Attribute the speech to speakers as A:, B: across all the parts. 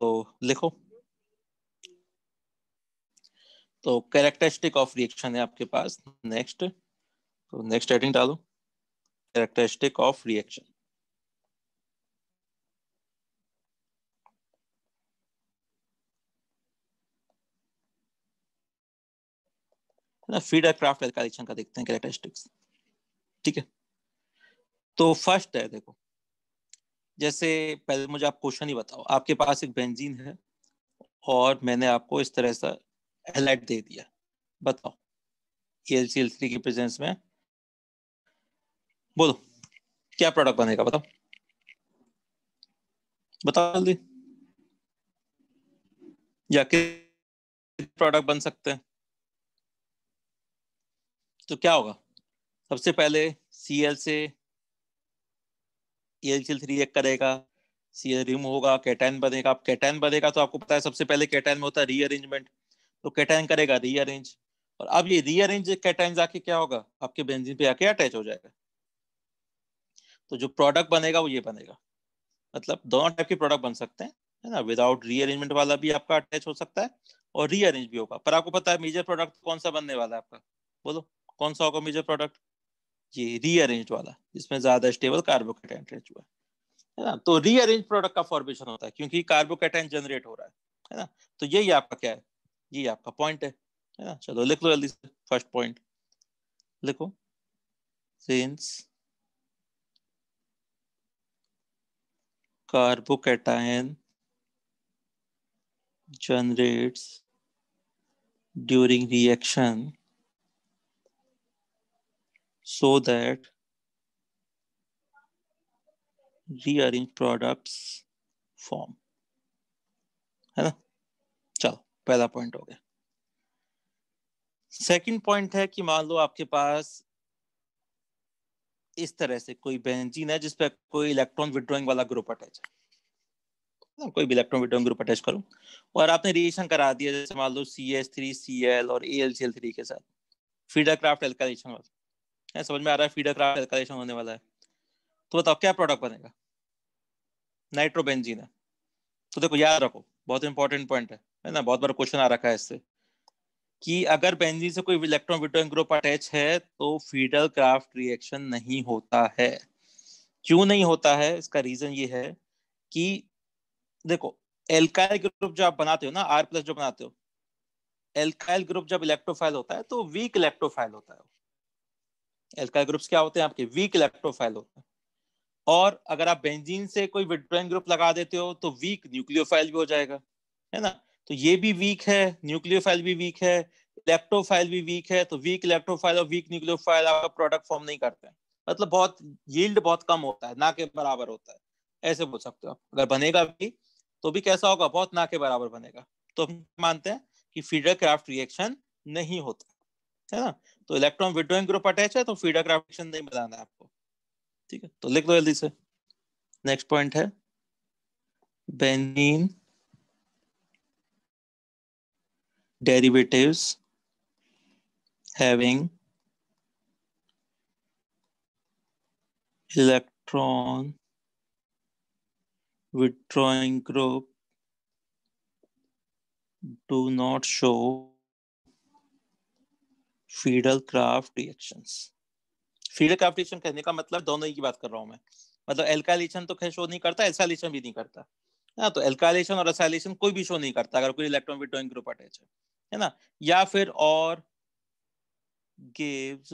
A: तो लिखो तो कैरेक्टरिस्टिक ऑफ रिएक्शन है आपके पास नेक्स्ट तो नेक्स्ट एडिंग डालो कैरेक्टरिस्टिक ऑफ रिएक्शन ना फीडर क्राफ्ट का देखते हैं कैरेक्टरिस्टिक्स ठीक है तो फर्स्ट है देखो जैसे पहले मुझे आप क्वेश्चन ही बताओ आपके पास एक बेंजीन है और मैंने आपको इस तरह से हेलाइट दे दिया बताओ एल सी एल थ्री की प्रेजेंस में बोलो क्या प्रोडक्ट बनेगा बताओ बताओ जल्दी या किस प्रोडक्ट बन सकते हैं तो क्या होगा सबसे पहले सी एल से E L C L three एक करेगा सी एल रिम होगा कैटाइन बनेगा आप कैटाइन बनेगा तो आपको पता है सबसे पहले कैटाइन में होता है रीअरेंजमेंट तो कैटाइन करेगा रीअरेंज और अब ये रीअरेंज कैटाइन आके क्या होगा आपके बेंजिन पे आके अटैच हो जाएगा तो जो प्रोडक्ट बनेगा वो ये बनेगा मतलब दोनों टाइप के प्रोडक्ट बन सकते हैं है ना विदाउट रीअरेंजमेंट वाला भी आपका अटैच हो सकता है और रीअरेंज भी होगा पर आपको पता है मेजर प्रोडक्ट कौन सा बनने वाला है आपका बोलो कौन सा होगा मेजर प्रोडक्ट ये रीअरेंज वाला जिसमें ज्यादा स्टेबल कार्बोकेटाइन रेंज हुआ है ना तो रीअरेंज प्रोडक्ट का फॉर्मेशन होता है क्योंकि कार्बोकेटाइन जनरेट हो रहा है है ना तो यही आपका क्या है ये आपका पॉइंट है है ना चलो लिख लो जल्दी से फर्स्ट पॉइंट लिखो since carbocation generates during reaction so that rearrange products form है ना चलो पहला पॉइंट हो गया सेकंड पॉइंट है कि मान लो आपके पास इस तरह से कोई बेंजीन है जिसपे कोई इलेक्ट्रॉन विड्रॉइंग वाला ग्रुप अटैच है हाँ, कोई भी इलेक्ट्रॉन विड्रॉइंग ग्रुप अटैच करो और आपने रिएक्शन करा दिया जैसे मान लो C S three C L और A L C L three के साथ फीडर क्राफ्ट एल्काइलेशन वाला समझ में आ रहा है फीडर क्राफ्ट एल्कालेशन होने वाला है तो बताओ क्या प्रोडक्ट बनेगा नाइट्रोबेंजीन है तो देखो याद रखो बहुत इंपॉर्टेंट पॉइंट है है ना बहुत बार क्वेश्चन आ रखा है इससे कि अगर बेंजीन से कोई इलेक्ट्रॉन विटोन ग्रुप अटैच है तो फीडर क्राफ्ट रिएक्शन नहीं होता है क्यों नहीं होता है इसका रीजन ये है कि देखो एल्काइल ग्रुप जो आप बनाते हो ना आर प्लस जो बनाते हो एल्काइल ग्रुप जब इलेक्ट्रोफाइल होता है तो वीक इलेक्ट्रोफाइल होता है एल्काइल ग्रुप्स क्या होते हैं आपके वीक इलेक्ट्रोफाइल होते हैं और अगर आप बेंजीन से कोई विड्रोइंग ग्रुप लगा देते हो तो वीक न्यूक्लियोफाइल भी हो जाएगा है ना तो ये भी वीक है न्यूक्लियोफाइल भी वीक है इलेक्ट्रोफाइल भी वीक है तो वीक इलेक्ट्रोफाइल और वीक न्यूक्लियोफाइल आपका प्रोडक्ट फॉर्म नहीं करते मतलब बहुत यील्ड बहुत कम होता है ना के बराबर होता है ऐसे बोल सकते हो अगर बनेगा भी तो भी कैसा होगा बहुत ना के बराबर बनेगा तो हम मानते हैं कि फीडर क्राफ्ट रिएक्शन नहीं होता है ना तो इलेक्ट्रॉन विड्रोइंग ग्रुप अटैच है तो फीडर ग्रेविटेशन नहीं बताना है आपको ठीक है तो लिख लो जल्दी से नेक्स्ट पॉइंट है benzene derivatives having electron withdrawing group do not show Friedel Crafts reactions Friedel Crafts reaction कहने का मतलब दोनों ही की बात कर रहा हूँ मैं मतलब एल्कालेशन तो खैर शो नहीं करता एल्साइलेशन भी नहीं करता ना हाँ, तो एल्कालेशन और असाइलेशन कोई भी शो नहीं करता अगर कोई इलेक्ट्रॉन विड्रॉइंग ग्रुप अटैच है है ना या फिर और गिव्स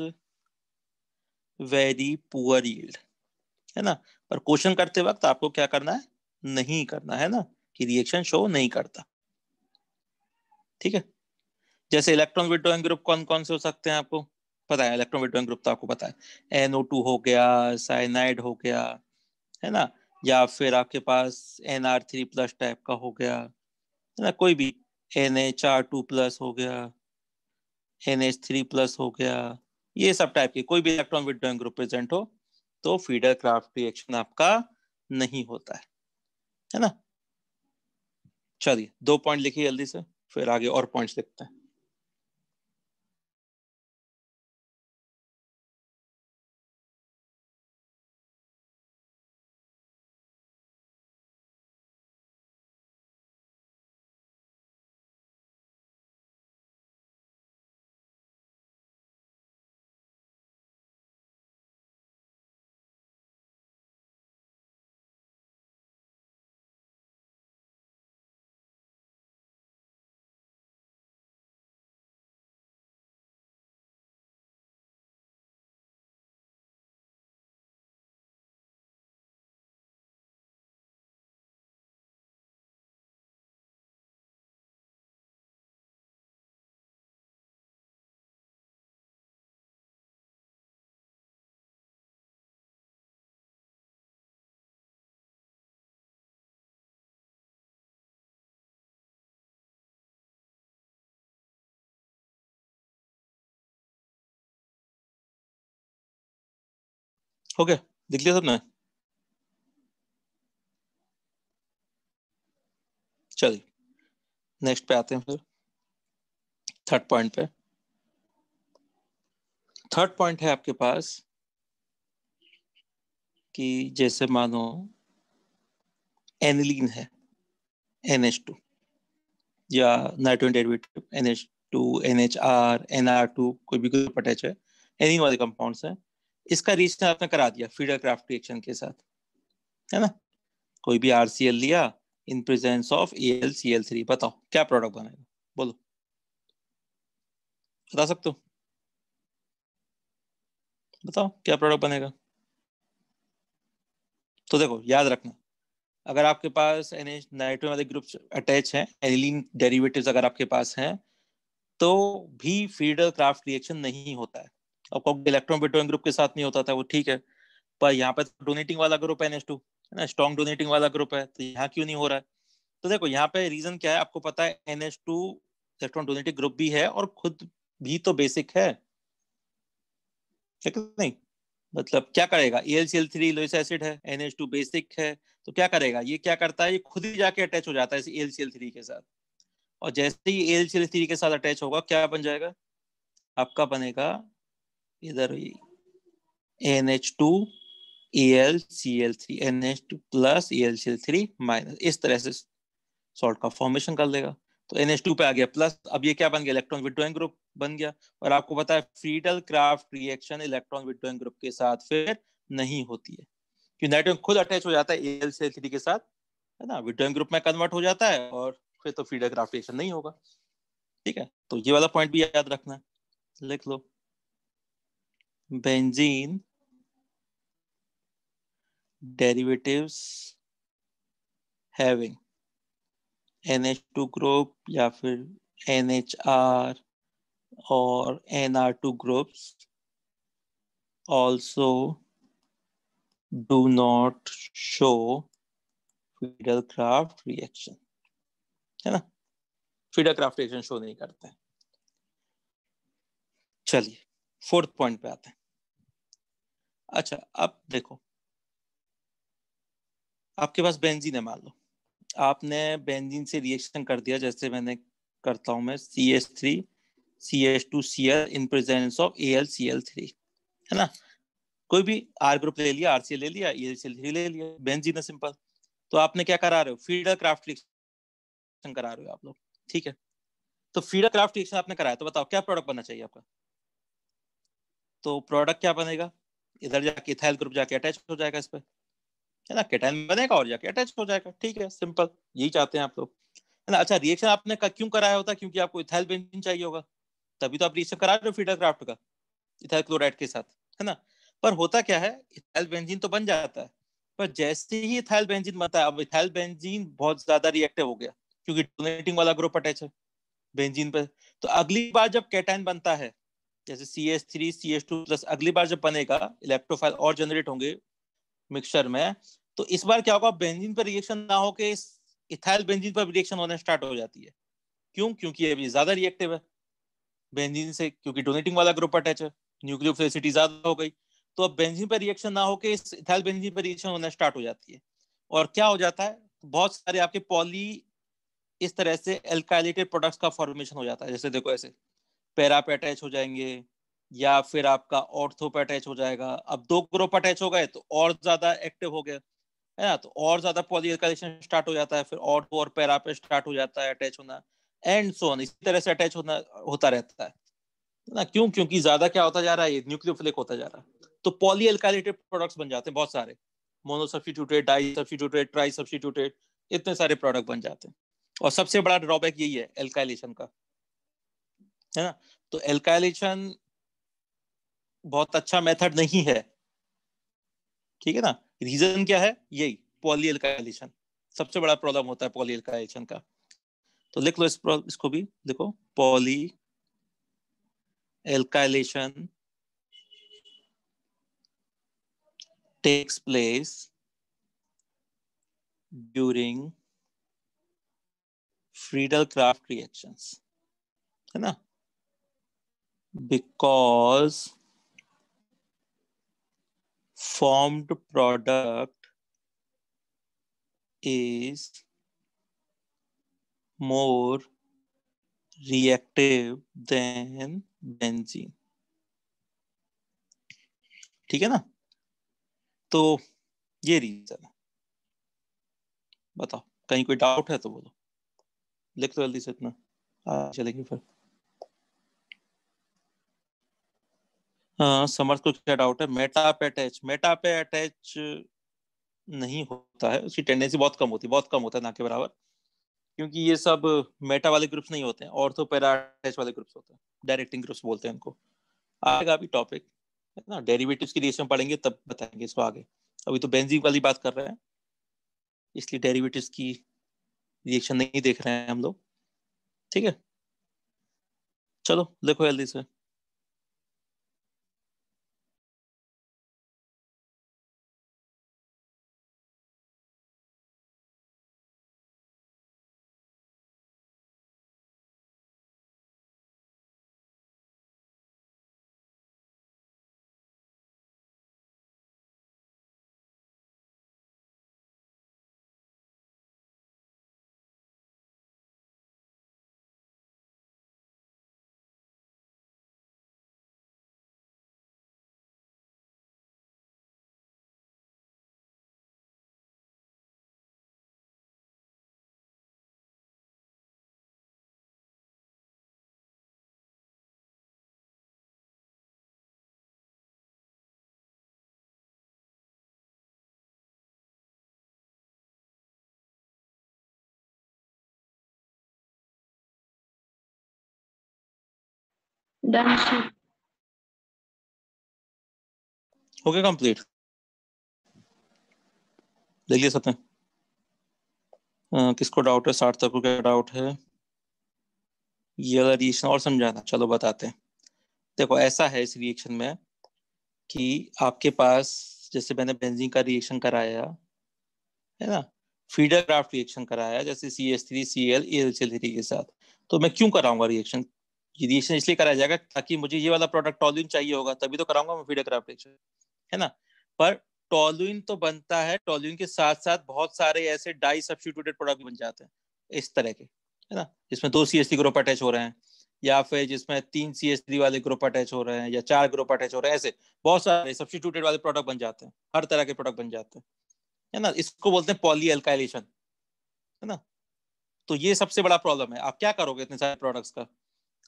A: वेरी पुअर यील्ड है ना पर क्वेश्चन करते वक्त आपको क्या करना है नहीं करना है ना कि रिएक्शन शो नहीं करता ठीक है जैसे इलेक्ट्रॉन विड्रॉइंग ग्रुप कौन कौन से हो सकते हैं आपको पता है इलेक्ट्रॉन विड्रॉइंग ग्रुप तो आपको पता है एनओ टू हो गया साइनाइड हो गया है ना या फिर आपके पास N R three plus type का हो गया है ना कोई भी N H R two plus हो गया एन एच थ्री प्लस हो गया ये सब टाइप के कोई भी इलेक्ट्रॉन विड्रॉइंग ग्रुप प्रेजेंट हो तो फीडर क्राफ्ट रिएक्शन आपका नहीं होता है है ना चलिए दो पॉइंट लिखिए जल्दी से फिर आगे और पॉइंट्स लिखते हैं हो गया लिख लिया सबने चलिए नेक्स्ट पे आते हैं फिर थर्ड पॉइंट पे थर्ड पॉइंट है आपके पास कि जैसे मानो एनिलीन है एन एच टू या nitrone derivative N H two N H R N R two कोई भी अटैच है एनी वाले कंपाउंड्स हैं इसका रीजन तो आपने करा दिया फीडर क्राफ्ट रिएक्शन के साथ है ना कोई भी आरसीएल लिया in presence of L C L three बताओ क्या प्रोडक्ट बनेगा बोलो बता सकते हो बताओ क्या प्रोडक्ट बनेगा तो देखो याद रखना अगर आपके पास एनएच नाइट्रोजन वाले ग्रुप अटैच है एनिलीन डेरिवेटिव्स अगर आपके पास हैं तो भी फीडर क्राफ्ट रिएक्शन नहीं होता है अब कोई इलेक्ट्रॉन विट्रोन ग्रुप के साथ नहीं होता था वो ठीक है पर यहाँ पे डोनेटिंग तो वाला ग्रुप है एन है ना स्ट्रॉन्ग डोनेटिंग वाला ग्रुप है तो यहाँ क्यों नहीं हो रहा है तो देखो यहाँ पे रीजन क्या है आपको पता है N H two electron donating group भी है और खुद भी तो बेसिक है ठीक है नहीं मतलब क्या करेगा L C L three Lewis acid है एन एच टू बेसिक है तो क्या करेगा ये क्या करता है ये खुद ही जाके अटैच हो जाता है इस एल थ्री के साथ और जैसे ही एल सी एल थ्री के साथ अटैच होगा क्या बन जाएगा आपका बनेगा इधर N H two E L C L three N H two plus E L C L three minus इस तरह से सॉल्ट का फॉर्मेशन कर लेगा तो एन एच टू पे आ गया प्लस अब ये क्या बन गया इलेक्ट्रॉन विड्रॉइंग ग्रुप बन गया और आपको पता है Friedel Crafts reaction electron withdrawing group के साथ फिर नहीं होती है क्योंकि नाइट्रोजन खुद अटैच हो जाता है E L C L three के साथ है ना विड्रॉइंग ग्रुप में कन्वर्ट हो जाता है और फिर तो फ्रीडल क्राफ्ट रिएक्शन नहीं होगा ठीक है तो ये वाला पॉइंट भी याद रखना है लिख लो benzene derivatives having two group या फिर NHR और N R two groups also do not show Friedel Crafts reaction है ना फीडल क्राफ्ट रिएक्शन शो नहीं करते चलिए फोर्थ पॉइंट पे आते हैं अच्छा अब देखो आपके पास बेंजीन है मान लो आपने बेंजीन से रिएक्शन कर दिया जैसे मैंने करता हूं मैं C S three C S two C L in presence of A L C L three है ना कोई भी आर ग्रुप ले लिया आर सी एल ले लिया ए सी एल थ्री ले लिया बेंजीन है सिंपल तो आपने क्या करा रहे हो फीडर क्राफ्ट रिएक्शन करा रहे हो आप लोग ठीक है तो फीडर क्राफ्ट रिएक्शन आपने कराया तो बताओ क्या प्रोडक्ट बनना चाहिए आपका तो प्रोडक्ट क्या बनेगा इधर जाके इथाइल ग्रुप जाके अटैच हो जाएगा इस पर है ना कैटाइन बनेगा और जाके अटैच हो जाएगा ठीक है सिंपल यही चाहते हैं आप लोग है ना अच्छा रिएक्शन आपने क्यों कराया होता क्योंकि आपको इथाइल बेंजीन चाहिए होगा तभी तो आप रिएक्शन करा रहे हो फीडर क्राफ्ट का इथाइल क्लोराइड के साथ है ना पर होता क्या है इथाइल बेंजीन तो बन जाता है पर जैसे ही इथाइल बेंजीन बनता है अब इथाइल बेंजीन बहुत ज्यादा रिएक्टिव हो गया क्योंकि डोनेटिंग वाला ग्रुप अटैच है बेंजीन पर तो अगली बार जब कैटाइन बनता है जैसे C S three C S two plus अगली बार जब बनेगा इलेक्ट्रोफाइल और जनरेट होंगे मिक्सचर में तो इस बार क्या होगा बेंजीन पर रिएक्शन ना हो होकर इथाइल बेंजीन पर रिएक्शन होना स्टार्ट हो जाती है क्यों क्योंकि अभी ज्यादा रिएक्टिव है बेंजीन से क्योंकि डोनेटिंग वाला ग्रुप अटैच है न्यूक्लियोफिलिसिटी ज्यादा हो गई तो अब बेंजीन पर रिएक्शन ना होकर इस इथाइल बेंजीन पर रिएक्शन होना स्टार्ट हो जाती है और क्या हो जाता है बहुत सारे आपके पॉली इस तरह से एल्काइलेटेड प्रोडक्ट्स का फॉर्मेशन हो जाता है जैसे देखो ऐसे पैरा पे अटैच हो जाएंगे या फिर आपका ऑर्थो पे अटैच हो जाएगा अब दो ग्रुप अटैच हो गए तो और ज्यादा एक्टिव हो गया है ना तो और ज्यादा पॉलीकलेशन स्टार्ट हो जाता है फिर ऑर्थो और पैरा पे स्टार्ट हो जाता है अटैच होना एंड सोन इसी तरह से अटैच होना होता रहता है ना क्यों क्योंकि ज्यादा क्या होता जा रहा है न्यूक्लियोफिलिक होता जा रहा है तो पॉली एल्काइलेटेड प्रोडक्ट्स बन जाते हैं बहुत सारे mono substituted di substituted tri substituted इतने सारे प्रोडक्ट बन जाते हैं और सबसे बड़ा ड्रॉबैक यही है एल्काइलेशन का है ना तो एल्काइलेशन बहुत अच्छा मेथड नहीं है ठीक है ना रीजन क्या है यही पॉली एल्काइलेशन सबसे बड़ा प्रॉब्लम होता है पॉली एल्काइलेशन का तो लिख लो इस इसको भी देखो poly alkylation takes place during Friedel Crafts reactions है ना because formed product is more reactive than benzene ठीक है ना तो ये रीजन है बताओ कहीं कोई डाउट है तो बोलो लिख तो जल्दी से इतना चलेंगे फिर समर्थ को क्या डाउट है मेटा पे अटैच मेटा पे अटैच नहीं होता है उसकी टेंडेंसी बहुत कम होती है बहुत कम होता है ना के बराबर क्योंकि ये सब मेटा वाले ग्रुप्स नहीं होते हैं ऑर्थो पैरा अटैच वाले ग्रुप्स होते हैं डायरेक्टिंग ग्रुप्स बोलते हैं इनको आएगा अभी टॉपिक है ना डेरिवेटिव्स की रेशियो पढ़ेंगे तब बताएंगे इसको आगे अभी तो बेंजीन वाली बात कर रहे हैं इसलिए डेरिवेटिव्स की रिएक्शन नहीं देख रहे हैं हम लोग ठीक है चलो देखो जल्दी से
B: डन हो गया कंप्लीट
A: देख लिया सत्य किसको डाउट है साठ तक क्या डाउट है ये वाला रिएक्शन और समझाना चलो बताते हैं देखो ऐसा है इस रिएक्शन में कि आपके पास जैसे मैंने बेंजीन का रिएक्शन कराया है ना फीडर ग्राफ्ट रिएक्शन कराया जैसे C S three C L L three के साथ तो मैं क्यों कराऊंगा रिएक्शन रिएक्शन इसलिए कराया जाएगा ताकि मुझे ये वाला प्रोडक्ट टॉलुइन चाहिए होगा तभी तो कराऊंगा मैं फीडोक्राफ्ट है ना पर टॉलुइन तो बनता है टॉलुइन के साथ साथ बहुत सारे ऐसे डाई सब्सटीट्यूटेड प्रोडक्ट बन जाते हैं इस तरह के है ना जिसमें दो C S T group attach हो रहे हैं या फिर जिसमें तीन सी एस थ्री वाले ग्रुप अटैच हो रहे हैं या चार ग्रुप अटैच हो रहे हैं ऐसे बहुत सारे सब्सटीट्यूटेड वाले प्रोडक्ट बन जाते हैं हर तरह के प्रोडक्ट बन जाते हैं है ना इसको बोलते हैं पॉली एल्काइलेशन है ना तो ये सबसे बड़ा प्रॉब्लम है आप क्या करोगे इतने सारे प्रोडक्ट्स का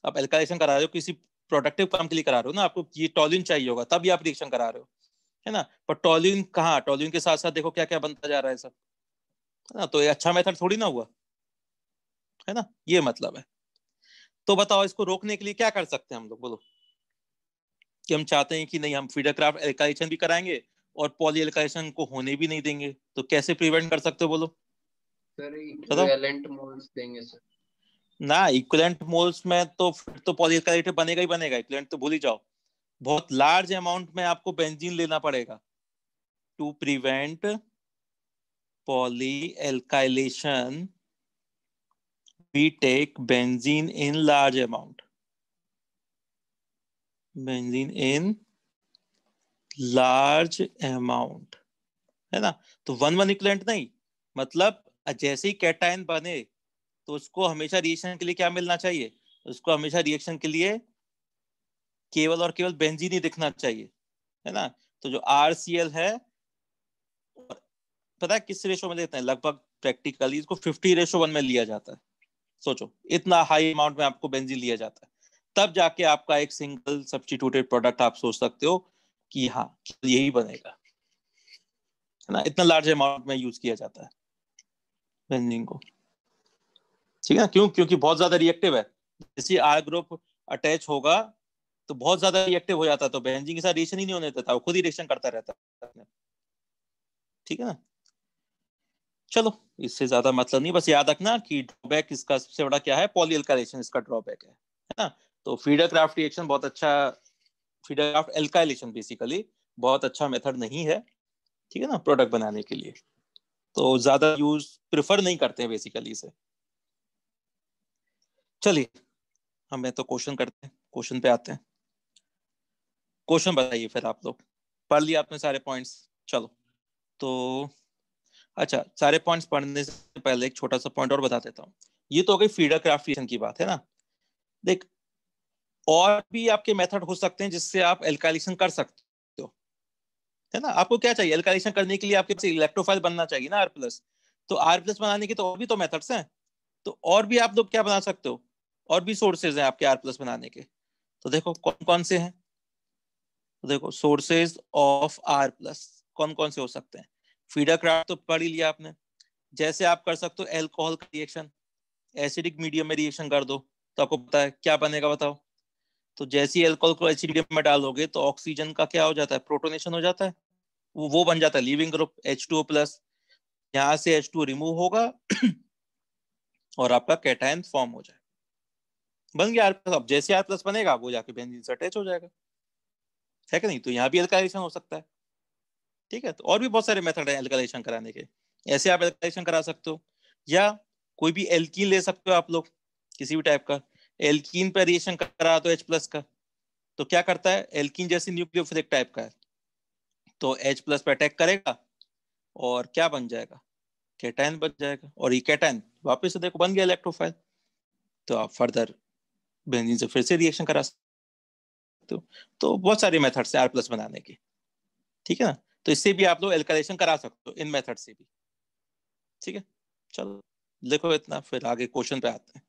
A: आप एल्कालेशन करा रहे हो किसी प्रोडक्टिव काम के लिए करा रहे हो ना आपको ये टॉलिन चाहिए होगा तभी आप रिएक्शन करा रहे हो है ना पर टॉलिन कहाँ टॉलिन के साथ साथ देखो क्या क्या बनता जा रहा है सब है ना तो ये अच्छा मेथड थोड़ी ना हुआ है ना ये मतलब है तो बताओ इसको रोकने के लिए क्या कर सकते हैं हम लोग बोलो कि हम चाहते हैं कि नहीं हम फीडर क्राफ्ट एल्काइलेशन भी कराएंगे और पॉली एल्काइलेशन को होने भी नहीं देंगे तो कैसे प्रिवेंट कर सकते हो बोलो सर इक्विवेलेंट मोल्स देंगे सर ना इक्वलेंट मोल्स में तो फिर तो पॉलीसकाइलेटर बनेगा ही बनेगा इक्वलेंट तो भूल ही जाओ बहुत लार्ज अमाउंट में आपको बेंजीन लेना पड़ेगा to prevent poly alkylation we take benzene in large amount benzene in large amount है ना तो वन वन इक्वलेंट नहीं मतलब जैसे ही कैटाइन बने तो उसको हमेशा रिएक्शन के लिए क्या मिलना चाहिए उसको हमेशा रिएक्शन के लिए केवल और केवल बेंजीन ही दिखना चाहिए है ना तो जो आर सी एल है पता है किस रेशो में देखते हैं लगभग प्रैक्टिकली इसको फिफ्टी रेशो वन में लिया जाता है सोचो इतना हाई अमाउंट में आपको बेंजीन लिया जाता है तब जाके आपका एक सिंगल सब्सटीट्यूटेड प्रोडक्ट आप सोच सकते हो कि हाँ यही बनेगा है ना इतना लार्ज अमाउंट में यूज किया जाता है बेंजीन को ठीक है क्यों क्योंकि बहुत ज्यादा रिएक्टिव है जैसे आर ग्रुप अटैच होगा तो बहुत ज्यादा रिएक्टिव हो जाता तो बेंजीन के साथ रिएक्शन ही नहीं होने देता वो खुद ही रिएक्शन करता रहता ठीक है ना चलो इससे ज्यादा मतलब नहीं बस याद रखना कि ड्रॉबैक इसका सबसे बड़ा क्या है पॉली एल्काइलेशन इसका ड्रॉबैक है है ना तो फीडर क्राफ्ट रिएक्शन बहुत अच्छा फीडर क्राफ्ट एल्काइलेशन बेसिकली बहुत अच्छा मेथड नहीं है ठीक है ना प्रोडक्ट बनाने के लिए तो ज्यादा यूज प्रिफर नहीं करते हैं बेसिकली इसे चलिए हमें तो क्वेश्चन करते हैं क्वेश्चन पे आते हैं क्वेश्चन बताइए फिर आप लोग पढ़ लिया आपने सारे पॉइंट्स चलो तो अच्छा सारे पॉइंट्स पढ़ने से पहले एक छोटा सा पॉइंट और बता देता हूँ ये तो हो गई फीडर क्राफ्ट की बात है ना देख और भी आपके मेथड हो सकते हैं जिससे आप एल्काइलेशन कर सकते हो है ना आपको क्या चाहिए एल्काइलेशन करने के लिए आपके पास इलेक्ट्रोफाइल बनना चाहिए ना आर प्लस तो आर प्लस बनाने के तो और भी तो मेथड्स हैं तो और भी आप लोग क्या बना सकते हो और भी सोर्सेज हैं आपके आर प्लस बनाने के तो देखो कौन कौन से हैं तो देखो सोर्सेज ऑफ आर प्लस कौन कौन से हो सकते हैं फीडर क्राफ्ट तो पढ़ ही लिया आपने जैसे आप कर सकते हो एल्कोहल का रिएक्शन एसिडिक मीडियम में रिएक्शन कर दो तो आपको पता है क्या बनेगा बताओ तो जैसे ही एल्कोहल को एसिडिक में डालोगे तो ऑक्सीजन का क्या हो जाता है प्रोटोनेशन हो जाता है वो वो बन जाता है leaving group H two plus यहाँ से एच टू रिमूव होगा और आपका कैटाइन फॉर्म हो जाए बन गया आर प्लस अब जैसे आर प्लस बनेगा वो जाके बेंजीन से अटैच हो जाएगा है कि नहीं तो यहाँ भी एल्काइलेशन हो सकता है ठीक है तो और भी बहुत सारे मेथड है एल्काइलेशन कराने के ऐसे आप एल्काइलेशन करा सकते हो या कोई भी एल्कीन ले सकते हो आप लोग किसी भी टाइप का एल्कीन पर रिएक्शन करा तो एच प्लस का तो क्या करता है एल्कीन जैसी न्यूक्लियोफिलिक टाइप का है तो एच प्लस पर अटैक करेगा और क्या बन जाएगा कैटाइन बन जाएगा और ये कैटाइन वापस से देखो बन गया इलेक्ट्रोफाइल तो आप फर्दर बेंजीन से फिर से रिएक्शन करा सकते हो तो बहुत सारे मेथड्स हैं आर प्लस बनाने के ठीक है ना तो इससे भी आप लोग एल्कलेशन करा सकते हो इन मेथड से भी ठीक है चलो देखो इतना फिर आगे क्वेश्चन पे आते हैं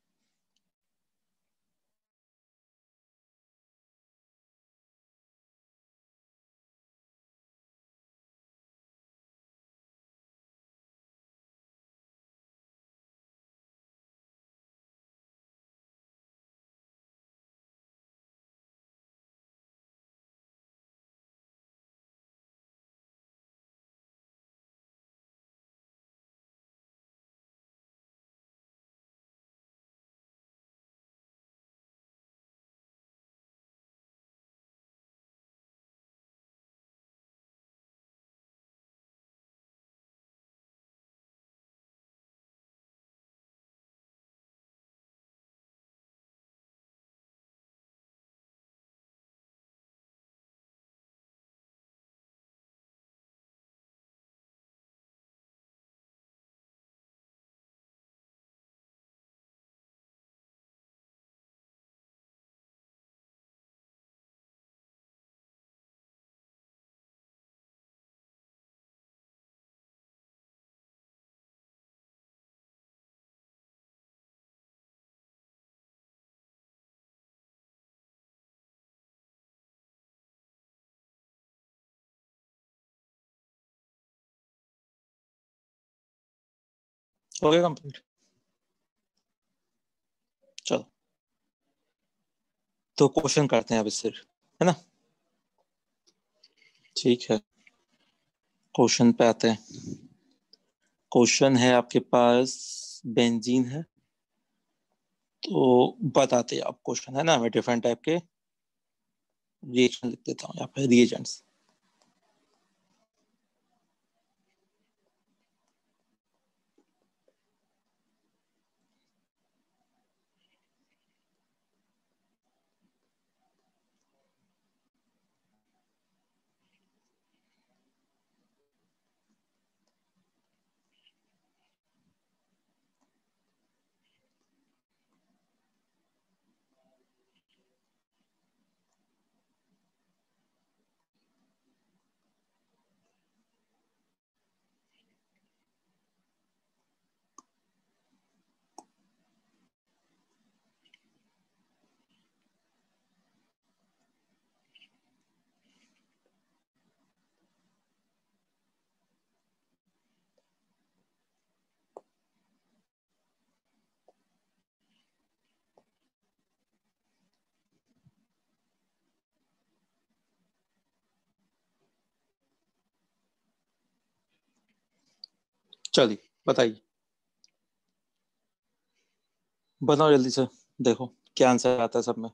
A: हो गया कंप्लीट चलो तो क्वेश्चन करते हैं अब इससे है ना ठीक है क्वेश्चन पे आते हैं क्वेश्चन है आपके पास बेंजीन है तो बताते हैं आप क्वेश्चन है ना मैं डिफरेंट टाइप के रिएक्शन लिख देता हूँ यहाँ पे रिएजेंट्स चलिए बताइए बनाओ जल्दी से देखो क्या आंसर आता है सब में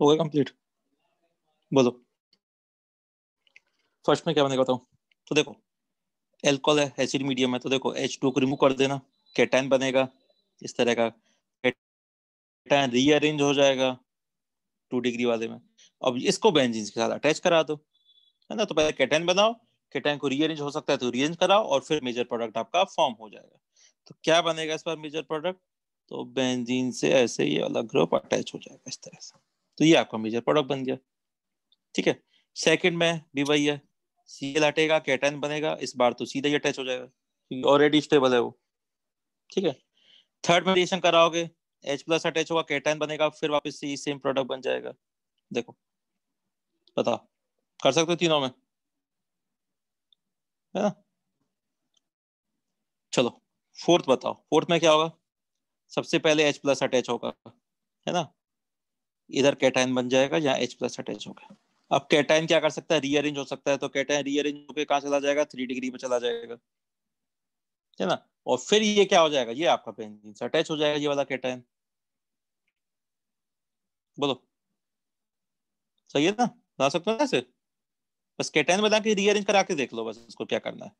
A: हो गया कंप्लीट बोलो फर्स्ट में क्या बनेगा बताऊ तो देखो एल्कोहल है एसिड मीडियम है तो देखो एच टू को रिमूव कर देना कैटाइन बनेगा इस तरह का कैटाइन रीअरेंज हो जाएगा टू डिग्री वाले में अब इसको बेंजीन के साथ अटैच करा दो है ना तो पहले कैटाइन बनाओ कैटाइन को रीअरेंज हो सकता है तो रीअरेंज कराओ और फिर मेजर प्रोडक्ट आपका फॉर्म हो जाएगा तो क्या बनेगा इस बार मेजर प्रोडक्ट तो बेंजीन से ऐसे ये अलग ग्रुप अटैच हो जाएगा इस तरह से तो ये आपका मेजर प्रोडक्ट बन गया ठीक है सेकंड में भी वही है सी एल हटेगा कैटन बनेगा इस बार तो सीधा ही अटैच हो जाएगा क्योंकि ऑलरेडी स्टेबल है वो ठीक है थर्ड मेडिएशन कराओगे एच प्लस अटैच होगा कैटन बनेगा फिर वापस से सेम प्रोडक्ट बन जाएगा देखो बताओ कर सकते हो तीनों में है ना चलो फोर्थ बताओ फोर्थ में क्या होगा सबसे पहले एच प्लस अटैच होगा है ना इधर कैटाइन बन जाएगा यहाँ एच प्लस अटैच होगा अब कैटाइन क्या कर सकता है रीअरेंज हो सकता है तो कैटाइन रीअरेंज होकर कहाँ चला जाएगा थ्री डिग्री पर चला जाएगा है ना और फिर ये क्या हो जाएगा ये आपका बेंजीन अटैच हो जाएगा ये वाला कैटाइन बोलो सही है ना ला सकते हो ना ऐसे बस कैटाइन बता के रीअरेंज करा के देख लो बस इसको क्या करना है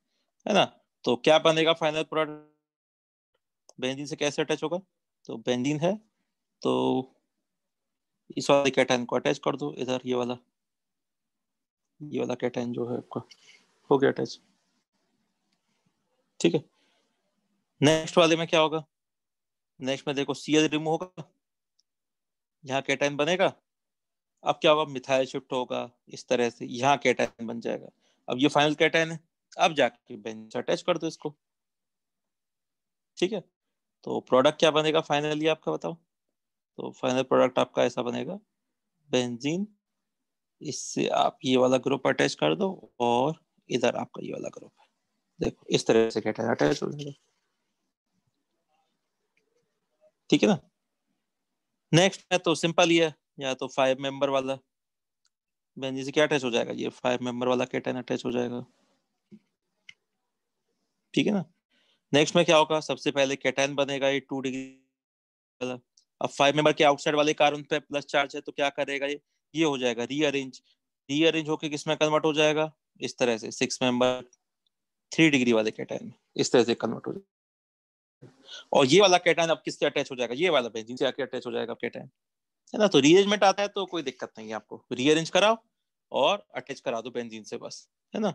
A: है ना तो क्या बनेगा फाइनल प्रोडक्ट बेंजीन से कैसे अटैच होगा तो बेंजीन है तो इस वाले कैटाइन को अटैच कर दो इधर ये वाला ये वाला कैटाइन जो है आपका हो गया अटैच ठीक है नेक्स्ट वाले में क्या होगा नेक्स्ट में देखो सी एल रिमूव होगा यहाँ कैटाइन बनेगा अब क्या होगा मिथाइल शिफ्ट होगा इस तरह से यहाँ कैटाइन बन जाएगा अब ये फाइनल कैटाइन है अब जाके बेंच अटैच कर दो इसको ठीक है तो प्रोडक्ट क्या बनेगा फाइनली आपका बताओ तो फाइनल प्रोडक्ट आपका ऐसा बनेगा बेंजीन इससे आप ये वाला ग्रुप अटैच कर दो और इधर आपका ये वाला ग्रुप है देखो इस तरह से कैटन अटैच हो जाएगा ठीक है ना नेक्स्ट है तो सिंपल ही है या तो फाइव मेंबर वाला बेंजीन से क्या अटैच हो जाएगा ये फाइव मेंबर वाला कैटन अटैच हो जाएगा ठीक है ना नेक्स्ट में क्या होगा सबसे पहले कैटन बनेगा ये टू डिग्री वाला अब फाइव मेंबर के आउटसाइड वाले कार उन पर प्लस चार्ज है तो क्या करेगा ये ये हो जाएगा रीअरेंज रीअरेंज होके किस में कन्वर्ट हो जाएगा इस तरह से सिक्स मेंबर थ्री डिग्री वाले कैटाइन में इस तरह से कन्वर्ट हो जाएगा और ये वाला कैटाइन अब किससे अटैच हो जाएगा ये वाला बेंजीन से अटैच हो जाएगा कैटाइन है ना तो रीअरेंजमेंट आता है तो कोई दिक्कत नहीं है आपको रीअरेंज कराओ और अटैच करा दो बेंजीन से बस है ना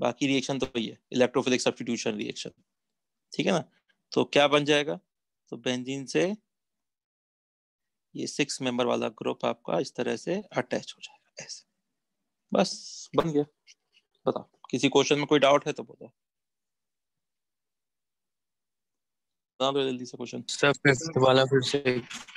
A: बाकी रिएक्शन तो वही है इलेक्ट्रोफिलिक सब्सटीट्यूशन रिएक्शन ठीक है ना तो क्या बन जाएगा तो बेंजीन से ये सिक्स मेंबर वाला ग्रुप आपका इस तरह से अटैच हो जाएगा ऐसे बस बन गया बताओ किसी क्वेश्चन में कोई डाउट है तो बताओ जल्दी से क्वेश्चन सर फिफ्थ वाला फिर से हमारा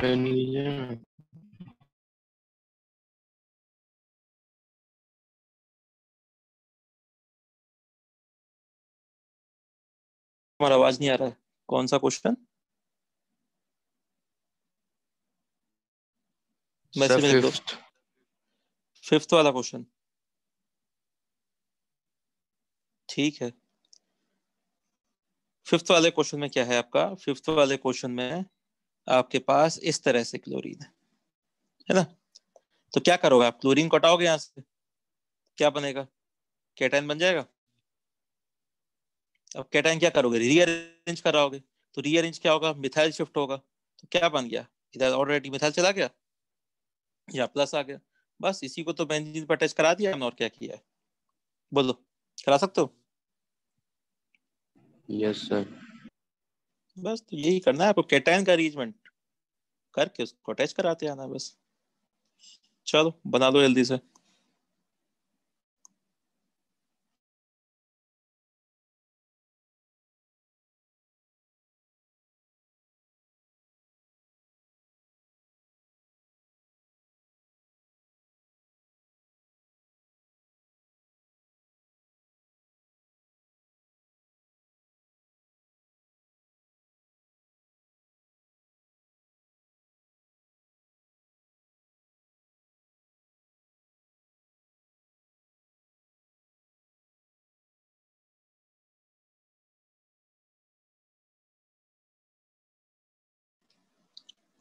B: आवाज नहीं आ रहा है कौन सा क्वेश्चन
A: फिफ्थ वाला क्वेश्चन ठीक है फिफ्थ वाले क्वेश्चन में क्या है आपका फिफ्थ वाले क्वेश्चन में आपके पास इस तरह से क्लोरीन है है ना तो क्या करोगे आप क्लोरीन कटाओगे यहां से क्या बनेगा कैटाइन बन जाएगा अब कैटाइन क्या करोगे रीअरेंज कराओगे तो रीअरेंज क्या होगा मिथाइल शिफ्ट होगा तो क्या बन गया इधर ऑलरेडी मिथाइल चला गया या प्लस आ गया बस इसी को तो बेंजीन पर टच करा दिया हमने और क्या किया है बोलो करा सकते हो यस सर बस तो यही करना है आपको कैटाइन का अरेंजमेंट करके उसको अटैच कराते आना बस चलो बना लो जल्दी से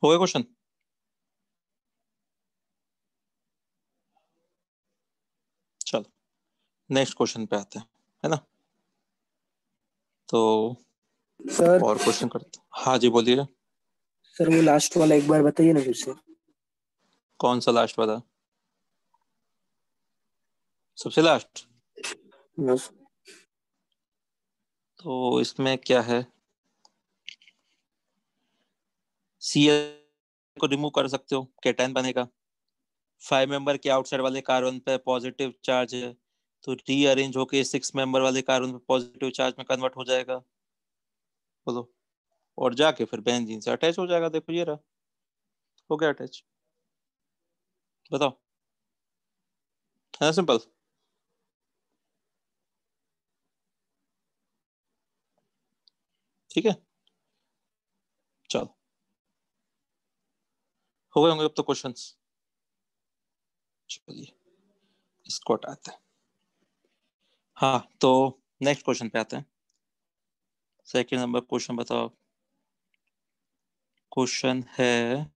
A: हो गया क्वेश्चन चलो नेक्स्ट क्वेश्चन पे आते हैं है ना तो सर और क्वेश्चन करते हाँ जी बोलिए सर वो लास्ट वाला एक बार बताइए ना फिर से कौन सा लास्ट वाला सबसे लास्ट तो इसमें क्या है सी को रिमूव कर सकते हो केटाइन बनेगा फाइव मेंबर के आउटसाइड वाले कार्बन पे पॉजिटिव चार्ज है तो रीअरेंज होके सिक्स मेंबर वाले कार्बन पे पॉजिटिव चार्ज में कन्वर्ट हो जाएगा बोलो और जाके फिर बेंजीन से अटैच हो जाएगा देखो ये रहा हो गया अटैच बताओ है ना सिंपल ठीक है हो गए होंगे अब तो क्वेश्चन चलिए इसको हटाते हैं हाँ तो नेक्स्ट क्वेश्चन पे आते हैं सेकंड नंबर क्वेश्चन बताओ क्वेश्चन है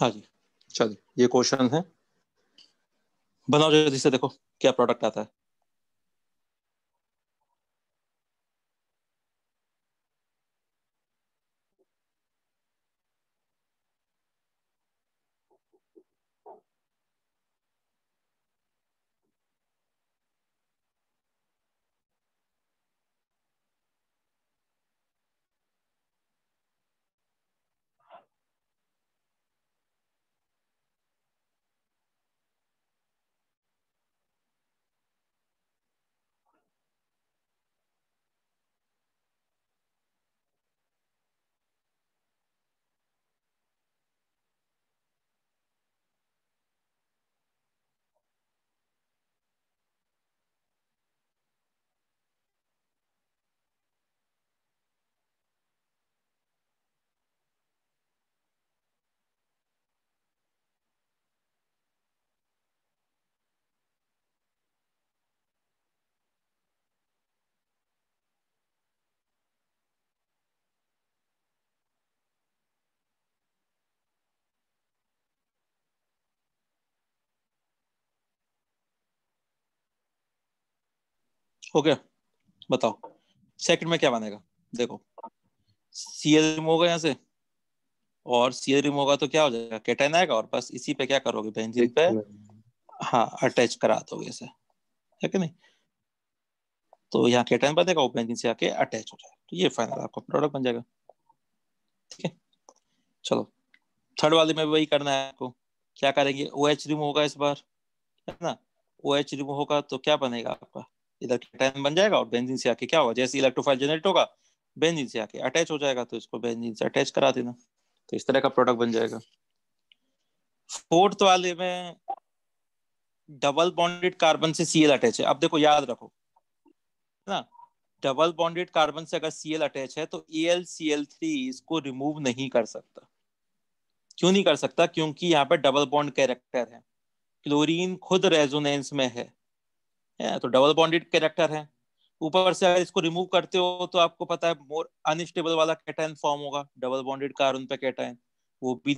A: हाँ जी चलिए ये क्वेश्चन है बनाओ जल्दी से देखो क्या प्रोडक्ट आता है हो गया बताओ सेकंड में क्या बनेगा देखो सी एल रिमूव होगा यहाँ से और सी एल रिमूव होगा तो क्या हो जाएगा केटाइन आएगा और बस इसी पे क्या करोगे बेंजीन पे हाँ अटैच करा दोगे इसे है कि नहीं तो यहाँ केटाइन बनेगा वो बेंजीन से आके अटैच हो जाएगा तो ये फाइनल आपका प्रोडक्ट बन जाएगा ठीक है चलो थर्ड वाले में वही करना है आपको क्या करेंगे ओ एच रिमूव होगा इस बार है ना ओ एच रिमूव होगा तो क्या बनेगा आपका इधर कैटायन बन जाएगा और बेंजीन से आके क्या होगा जैसे इलेक्ट्रोफाइल जनरेट होगा बेंजीन से आके अटैच हो जाएगा तो इसको बेंजीन से अटैच करा देना तो इस तरह का प्रोडक्ट बन जाएगा फोर्थ वाले में डबल बॉन्डेड कार्बन से सीएल अटैच है अब देखो याद रखो ना डबल बॉन्डेड कार्बन से अगर सीएल अटैच है तो एल सी एल थ्री इसको रिमूव नहीं कर सकता क्यों नहीं कर सकता क्योंकि यहाँ पर डबल बॉन्ड कैरेक्टर है क्लोरीन खुद रेजोनेंस में है है तो डबल बॉन्डेड कैरेक्टर है ऊपर से अगर इसको रिमूव करते हो तो आपको पता है मोर अनस्टेबल वाला कैटाइन फॉर्म होगा डबल बॉन्डेड कार्बन पे कैटाइन वो भी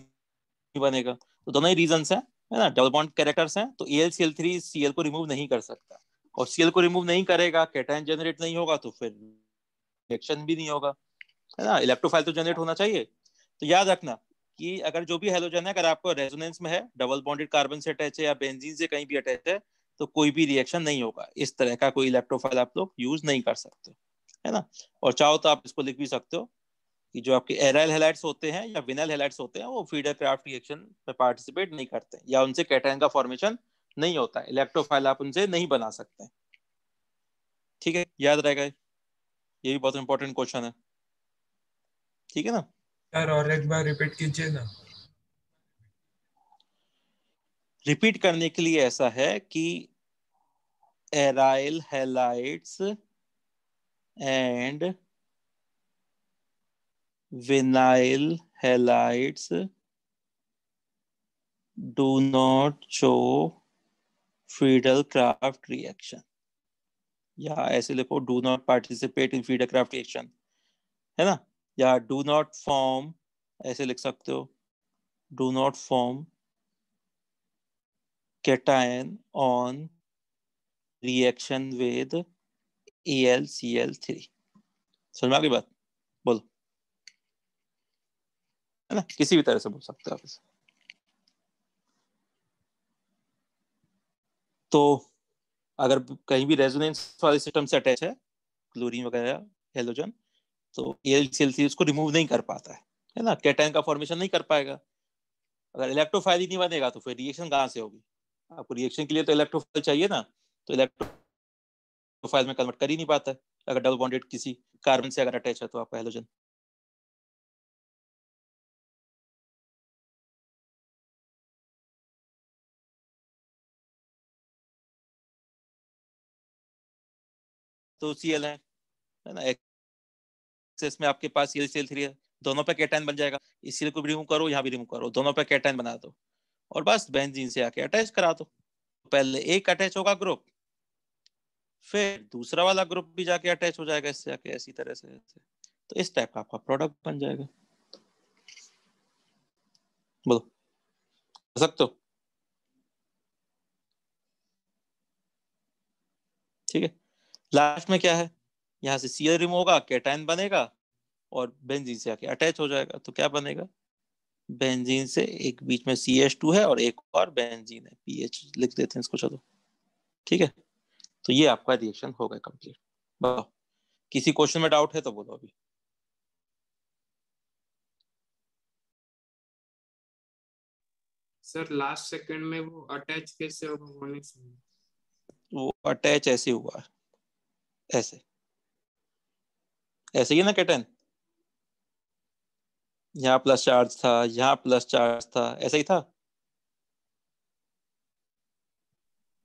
A: बनेगा तो दोनों ही रीजन है है ना डबल बॉन्ड कैरेक्टर्स हैं तो L C L three C L को रिमूव नहीं कर सकता और सी एल को रिमूव नहीं करेगा कैटाइन जनरेट नहीं होगा तो फिर रिएक्शन भी नहीं होगा है ना इलेक्ट्रोफाइल तो जनरेट होना चाहिए तो याद रखना कि अगर जो भी हेलोजन है अगर आपको रेजोनेंस में है डबल बॉन्डेड कार्बन से अटैच है या बेंजीन से कहीं भी अटैच है तो कोई भी रिएक्शन नहीं होगा इस तरह का कोई इलेक्ट्रोफाइल आप लोग यूज नहीं कर सकते है ना और चाहो तो आप इसको लिख भी सकते हो कि जो आपके एराइल हेलाइट्स होते हैं या विनाइल हेलाइट्स होते हैं वो फीडर क्राफ्ट रिएक्शन में पार्टिसिपेट नहीं करते या उनसे कैटाइन का फॉर्मेशन नहीं होता इलेक्ट्रोफाइल आप उनसे नहीं बना सकते ठीक है याद रहेगा ये भी बहुत इंपॉर्टेंट क्वेश्चन है ठीक है ना सर और एक बार रिपीट कीजिए ना रिपीट करने के लिए ऐसा है कि aryl halides and vinyl halides do not show Friedel Crafts reaction या ऐसे लिखो do not participate in Friedel Crafts reaction है ना या डू नॉट फॉर्म ऐसे लिख सकते हो do not form cation on reaction with AlCl3 समझ में आ गई बात बोलो है ना किसी भी तरह से बोल सकते हो आप तो अगर कहीं भी रेजोनेंस वाले सिस्टम से अटैच है क्लोरीन वगैरह हेलोजन तो एलसीएल उसको रिमूव नहीं कर पाता है है ना कैटाइन का फॉर्मेशन नहीं कर पाएगा अगर इलेक्ट्रोफाइल ही नहीं बनेगा तो फिर रिएक्शन कहाँ से होगी आपको रिएक्शन के लिए तो इलेक्ट्रोफाइल चाहिए ना तो इलेक्ट्रोफाइल में कन्वर्ट कर ही नहीं पाता है अगर डबल बॉन्डेड किसी कार्बन से अगर अटैच है तो आपका हेलोजन तो सी एल है ना एक्सेस में आपके पास C L C L three है दोनों पे कैटाइन बन जाएगा इस सीएल को भी रिमूव करो यहाँ भी रिमूव करो दोनों पे कैटाइन बना दो और बस बेंजीन से आके अटैच करा दो पहले एक अटैच होगा ग्रुप फिर दूसरा वाला ग्रुप भी जाके अटैच हो जाएगा इससे आके ऐसी तरह से ऐसे तो इस टाइप का आपका प्रोडक्ट बन जाएगा बोलो सकते ठीक है लास्ट में क्या है यहाँ से सीएल रिमूव होगा कैटाइन बनेगा और बेंजीन से आके अटैच हो जाएगा तो क्या बनेगा बेंजीन से एक बीच में सी एच टू है और एक और बेंजीन है पी एच लिख देते हैं इसको चलो ठीक है तो ये आपका रिएक्शन हो गया कंप्लीट बताओ किसी क्वेश्चन में डाउट है तो बोलो अभी
B: सर लास्ट सेकंड में वो अटैच कैसे होगा
A: वो अटैच ऐसे हुआ ऐसे ऐसे ही ना कैटन यहाँ प्लस चार्ज था यहाँ प्लस चार्ज था ऐसा ही था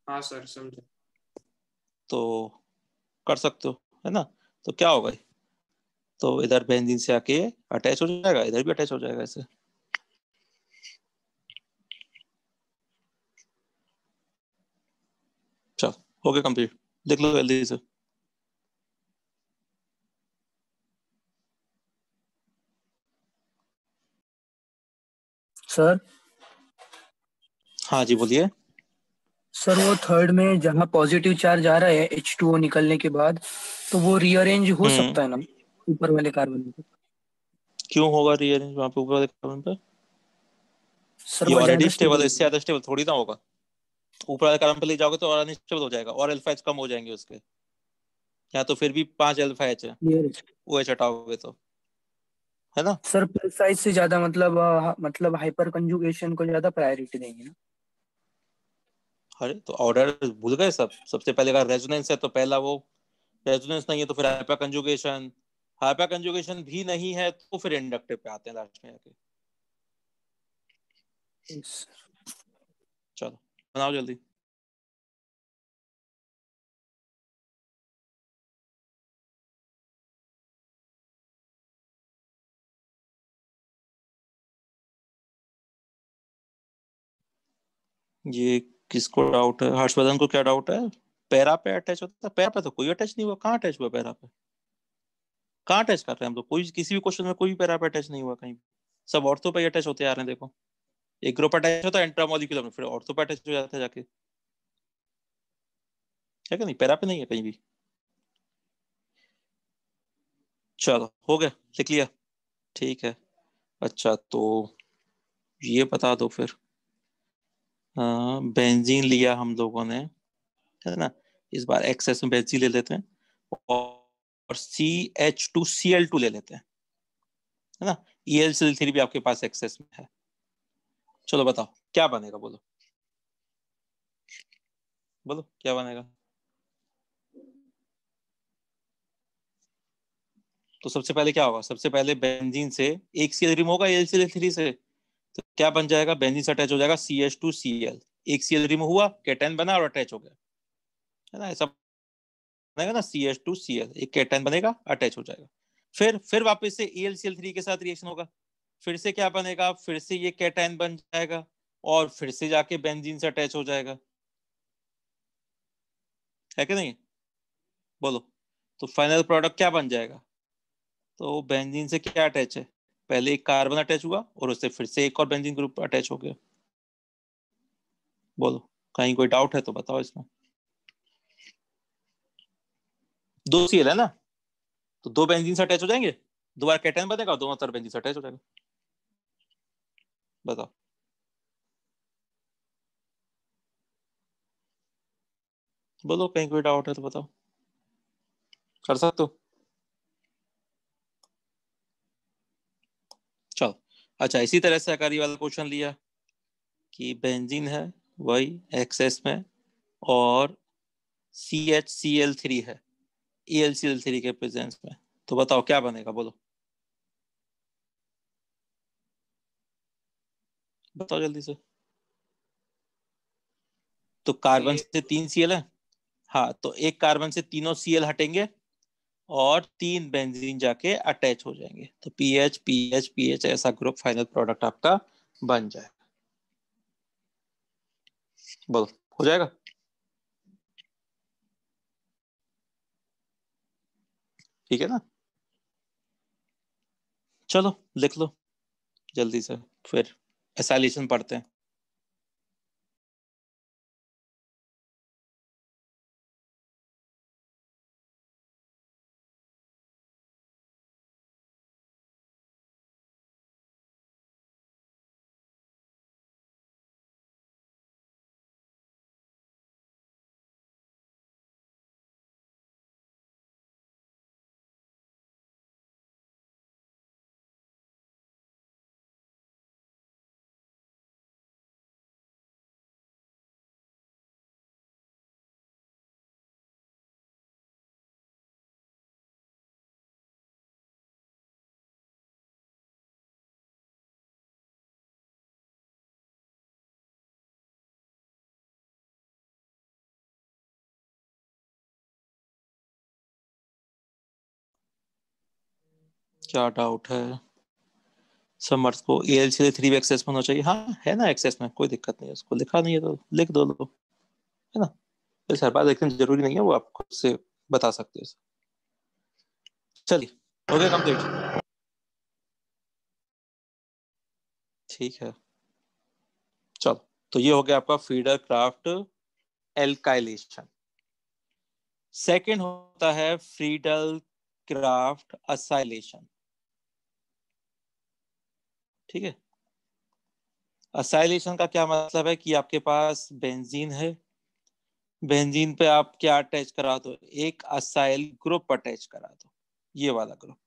B: हाँ सर समझे
A: तो कर सकते हो है ना तो क्या होगा तो इधर बेंजीन से आके अटैच हो जाएगा इधर भी अटैच हो जाएगा इसे चल हो गया कंप्लीट देख लो जल्दी से सर हाँ जी बोलिए
B: सर वो थर्ड में जहाँ पॉजिटिव चार्ज आ रहा है एच टू निकलने के बाद तो वो रीअरेंज हो हम्म। सकता है ना ऊपर वाले कार्बन पर
A: क्यों होगा रीअरेंज वहाँ पे ऊपर वाले कार्बन पर सर ये ऑलरेडी स्टेबल है इससे ज्यादा स्टेबल थोड़ी ना होगा तो ऊपर वाले कार्बन पे ले जाओगे तो और अनस्टेबल हो जाएगा और अल्फा एच कम हो जाएंगे उसके या तो फिर भी पांच अल्फा एच है ओ एच हटाओगे तो हम्म
B: है ना सर प्लस साइज से ज्यादा मतलब मतलब हाइपर कंजुगेशन को ज्यादा प्रायोरिटी देंगे ना
A: अरे तो ऑर्डर भूल गए सब सबसे पहले का रेजोनेंस है तो पहला वो रेजोनेंस नहीं है तो फिर हाइपर कंजुगेशन हाइपर कंजुगेशन भी नहीं है तो फिर इंडक्टिव पे आते हैं लास्ट में आके चलो
B: बनाओ जल्दी ये
A: किसको डाउट है हर्षवर्धन को क्या डाउट है पैरा पे अटैच होता था पैरा पे तो कोई अटैच नहीं हुआ कहाँ अटैच हुआ पैरा पे कहाँ अटैच कर रहे हैं हम लोग कोई किसी भी क्वेश्चन में कोई भी पैरा पे अटैच नहीं हुआ कहीं सब ऑर्थो पे अटैच होते आ रहे हैं देखो एक ग्रुप अटैच होता है इंट्रामोलिकुलर में फिर ऑर्थो पे अटैच हो जाता है जाके ठीक है नहीं पैरा पे नहीं है कहीं भी चलो हो गया लिख लिया ठीक है अच्छा तो ये बता दो फिर हाँ, बेंजीन लिया हम लोगों ने है ना इस बार एक्सेस में बेंजीन ले लेते हैं और C H two C L two ले लेते हैं है ना ई एल सी थ्री भी आपके पास एक्सेस में है चलो बताओ क्या बनेगा बोलो बोलो क्या बनेगा तो सबसे पहले क्या होगा सबसे पहले बेंजीन से एक सी एल रिमूव होगा एल सी एल थ्री से तो क्या बन जाएगा बेंजीन से अटैच हो जाएगा C H two C L एक सी एल रिमूव हुआ केटेन बना और अटैच हो गया है ना ऐसा बनेगा ना C H two C L एक केटेन बनेगा अटैच हो जाएगा फिर फिर वापस से A L C L three के साथ रिएक्शन होगा फिर से क्या बनेगा फिर से ये कैटाइन बन जाएगा और फिर से जाके बेंजीन से अटैच हो जाएगा है कि नहीं बोलो तो फाइनल प्रोडक्ट क्या बन जाएगा तो बेंजीन से क्या अटैच है पहले एक कार्बन अटैच हुआ और उससे फिर से एक और बेंजीन ग्रुप अटैच हो गया बोलो कहीं कोई डाउट है तो बताओ इसमें दो सीएल है ना तो दो बेंजीन से अटैच हो जाएंगे दोबारा कैटन बनेगा दोनों तरफ बेंजीन से अटैच हो जाएगा बताओ बोलो कहीं कोई डाउट है तो बताओ कर सकते हो अच्छा इसी तरह से अगर ये वाला क्वेश्चन लिया कि बेंजीन है वही एक्सेस में और C H C L three है E L C L three के प्रेजेंस में तो बताओ क्या बनेगा बोलो बताओ जल्दी से तो कार्बन से तीन सीएल है हाँ तो एक कार्बन से तीनों सीएल हटेंगे और तीन बेंजीन जाके अटैच हो जाएंगे तो पीएच पीएच पीएच ऐसा ग्रुप फाइनल प्रोडक्ट आपका बन जाएगा बोलो हो जाएगा ठीक है ना चलो लिख लो जल्दी से फिर एसाइलेशन पढ़ते हैं क्या डाउट है समर्थ को एल सी थ्री वे एक्सेस में होना चाहिए हाँ है ना एक्सेस में कोई दिक्कत नहीं है उसको लिखा नहीं है तो लिख दो लो तो, है ना तो हर बात एकदम जरूरी नहीं है वो आप खुद से बता सकते हो चलिए हो गया कंप्लीट ठीक है चलो तो ये हो गया आपका फीडर क्राफ्ट एल्काइलेशन सेकेंड होता है फ्रीडल क्राफ्ट असाइलेशन ठीक है असाइलेशन का क्या मतलब है कि आपके पास बेंजीन है बेंजीन पे आप क्या अटैच करा दो एक असाइल ग्रुप अटैच करा दो ये वाला ग्रुप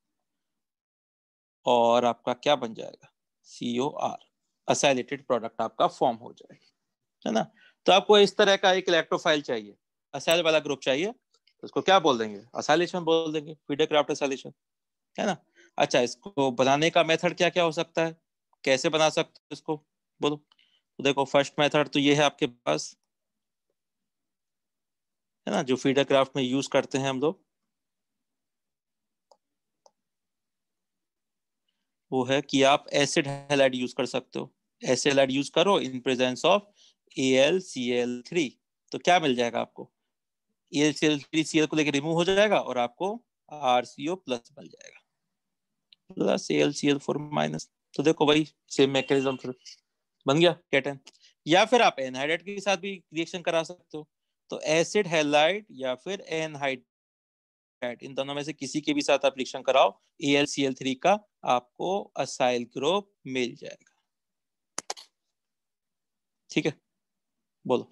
A: और आपका क्या बन जाएगा C O R acylated product आपका फॉर्म हो जाएगा है ना तो आपको इस तरह का एक इलेक्ट्रोफाइल चाहिए असाइल वाला ग्रुप चाहिए तो उसको क्या बोल देंगे असाइलेशन बोल देंगे फीडर क्राफ्ट असाइलेशन है ना अच्छा इसको बनाने का मेथड क्या क्या हो सकता है कैसे बना सकते हो इसको बोलो तो देखो फर्स्ट मेथड तो ये है आपके पास है ना जो फीडर क्राफ्ट में यूज करते हैं हम लोग वो है कि आप एसिड हेलाइड यूज कर सकते हो एसिड हेलाइड यूज करो in presence of A L C L three तो क्या मिल जाएगा आपको A L C L three C L को लेकर रिमूव हो जाएगा और आपको आर सी ओ प्लस मिल जाएगा plus A L C L four minus तो देखो भाई सेम मैकेनिज्म फिर बन गया कैटन या फिर आप एनहाइड्राइट के साथ भी रिएक्शन करा सकते हो तो एसिड हैलाइड या फिर एनहाइड्रेट इन दोनों में से किसी के भी साथ आप रिएक्शन कराओ AlCl3 का आपको असाइल ग्रुप मिल जाएगा ठीक है बोलो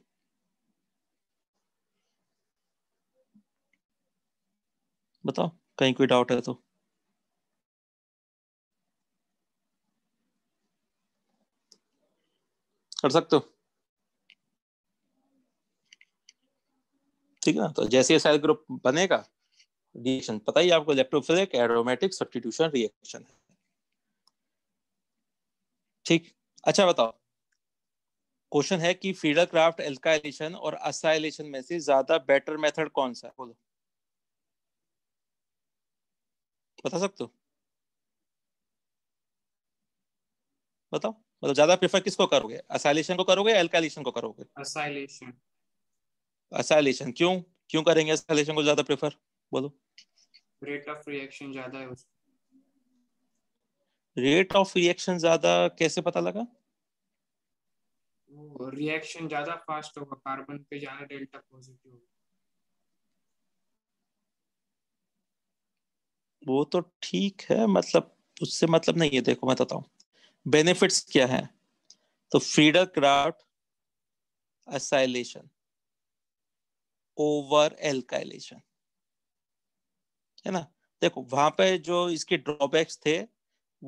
A: बताओ कहीं कोई डाउट है तो कर सकते हो ठीक है ना तो जैसे ये साइड ग्रुप बनेगा रिएक्शन पता ही आपको इलेक्ट्रोफिलिक एरोमेटिक सब्सटीट्यूशन रिएक्शन है ठीक अच्छा बताओ क्वेश्चन है कि फीडर क्राफ्ट एल्काइलेशन और असाइलेशन में से ज्यादा बेटर मेथड कौन सा है बोलो बता सकते हो बताओ मतलब ज्यादा प्रेफर किसको करोगे असाइलेशन को करोगे एल्काइलेशन को करोगे असाइलेशन असाइलेशन क्यों क्यों करेंगे असाइलेशन को ज्यादा प्रेफर बोलो रेट ऑफ रिएक्शन ज्यादा है उसका रेट ऑफ रिएक्शन ज्यादा कैसे पता लगा रिएक्शन ज्यादा फास्ट होगा कार्बन पे ज्यादा डेल्टा पॉजिटिव होगा वो तो ठीक है मतलब उससे मतलब नहीं है देखो मैं बताता हूँ बेनिफिट्स क्या है तो Friedel Crafts acylation over alkylation है ना देखो वहां पे जो इसके ड्रॉबैक्स थे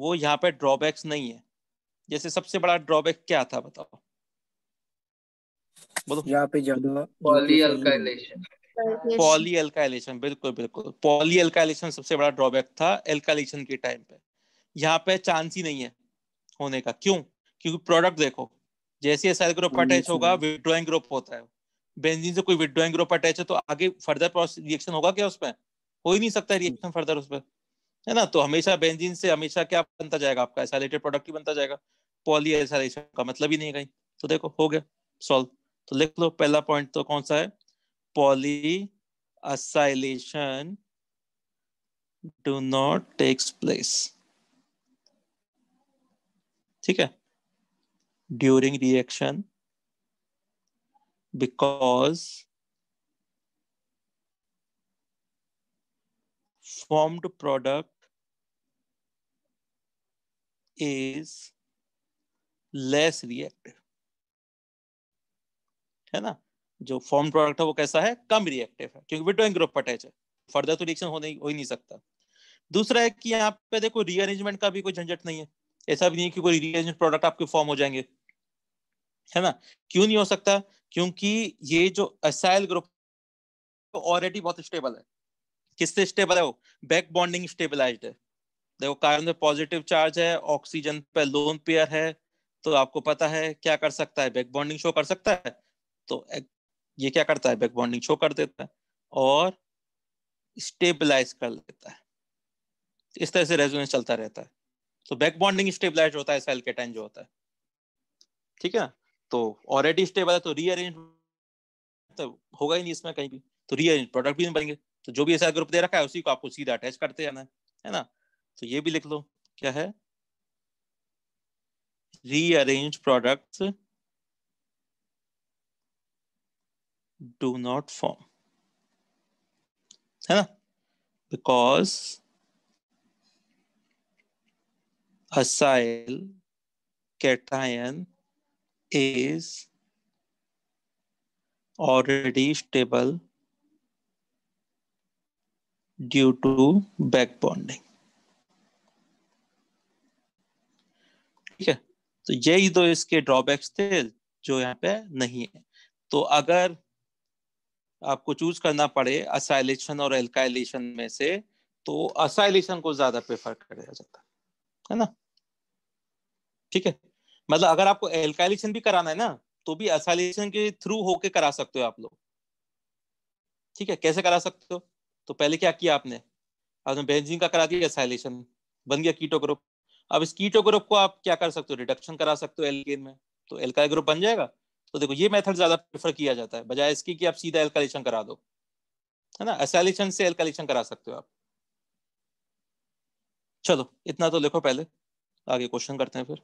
A: वो यहाँ पे ड्रॉबैक्स नहीं है जैसे सबसे बड़ा ड्रॉबैक क्या था बताओ बोलो यहाँ पे ज्यादा पॉली अल्काइलेशन पॉली एल्काइलेशन बिल्कुल बिल्कुल पॉली एल्काइलेशन सबसे बड़ा ड्रॉबैक था एल्काइलेशन के टाइम पे यहाँ पे चांस ही नहीं है होने का क्यों क्योंकि प्रोडक्ट देखो जैसे एसाइल ग्रुप अटैच होगा विड्रॉइंग ग्रुप होता है बेंजीन से कोई विड्रॉइंग ग्रुप अटैच है तो आगे फर्दर रिएक्शन होगा क्या उसमें हो ही नहीं सकता रिएक्शन फर्दर उसमें है ना तो हमेशा बेंजीन से हमेशा क्या बनता जाएगा आपका एसाइलेटेड प्रोडक्ट ही बनता जाएगा पॉली एसाइलेशन का मतलब ही नहीं कहीं तो देखो हो गया सॉल्व तो लिख लो पहला पॉइंट तो कौन सा है poly acylation do not takes place ठीक है during reaction because formed product is less reactive है ना जो फॉर्म प्रोडक्ट है वो कैसा है कम रिएक्टिव है क्योंकि विडोइंग ग्रुप अटैच है फर्दर तो रिएक्शन हो नहीं हो ही नहीं सकता दूसरा है कि यहाँ पे देखो रीअरेंजमेंट का भी कोई झंझट नहीं है ऐसा भी नहीं कि कोई रीअरेंज प्रोडक्ट आपके फॉर्म हो जाएंगे है ना क्यों नहीं हो सकता क्योंकि ये जो असाइल ग्रुप ऑलरेडी बहुत स्टेबल है किससे स्टेबल है वो बैक बॉन्डिंग स्टेबिलाईज है देखो कार्बन पे पॉजिटिव चार्ज है ऑक्सीजन पे लोन पेयर है तो आपको पता है क्या कर सकता है बैक बॉन्डिंग शो कर सकता है तो ये क्या करता है बैक बॉन्डिंग शो कर देता है और स्टेबलाइज कर लेता है इस तरह से रेजोनेंस चलता रहता है तो बैक बॉन्डिंग स्टेबलाइज होता है सेल के केटाइन जो होता है ठीक है तो ऑलरेडी स्टेबल है तो रीअरेंज तो होगा ही नहीं इसमें कहीं भी तो रीअरेंज प्रोडक्ट भी नहीं बनेंगे तो जो भी ऐसा ग्रुप दे रखा है उसी को आपको सीधा अटैच करते जाना है है ना तो ये भी लिख लो क्या है rearrange product do not form है ना because acyl cation is already stable due to back bonding ठीक है तो यही दो इसके ड्रॉबैक्स थे जो यहाँ पे नहीं है तो अगर आपको चूज करना पड़े असाइलेशन और एल्काइलेशन में से तो असाइलेशन को ज्यादा प्रेफर कर दिया जाता है ना ठीक है मतलब अगर आपको एल्काइलेशन भी कराना है ना तो भी असाइलेशन के थ्रू होके करा सकते हो आप लोग ठीक है कैसे करा सकते हो तो पहले क्या किया आपने आपने बेंजीन का करा दिया असाइलेशन बन गया कीटो ग्रुप अब इस कीटो ग्रुप को आप क्या कर सकते हो रिडक्शन करा सकते हो एल्केन में तो एल्काइल ग्रुप बन जाएगा तो देखो ये मेथड ज्यादा प्रेफर किया जाता है बजाय इसकी कि आप सीधा एल्काइलेशन करा दो है ना असाइलेशन से एल्काइलेशन करा सकते हो आप चलो इतना तो लिखो पहले आगे क्वेश्चन करते हैं फिर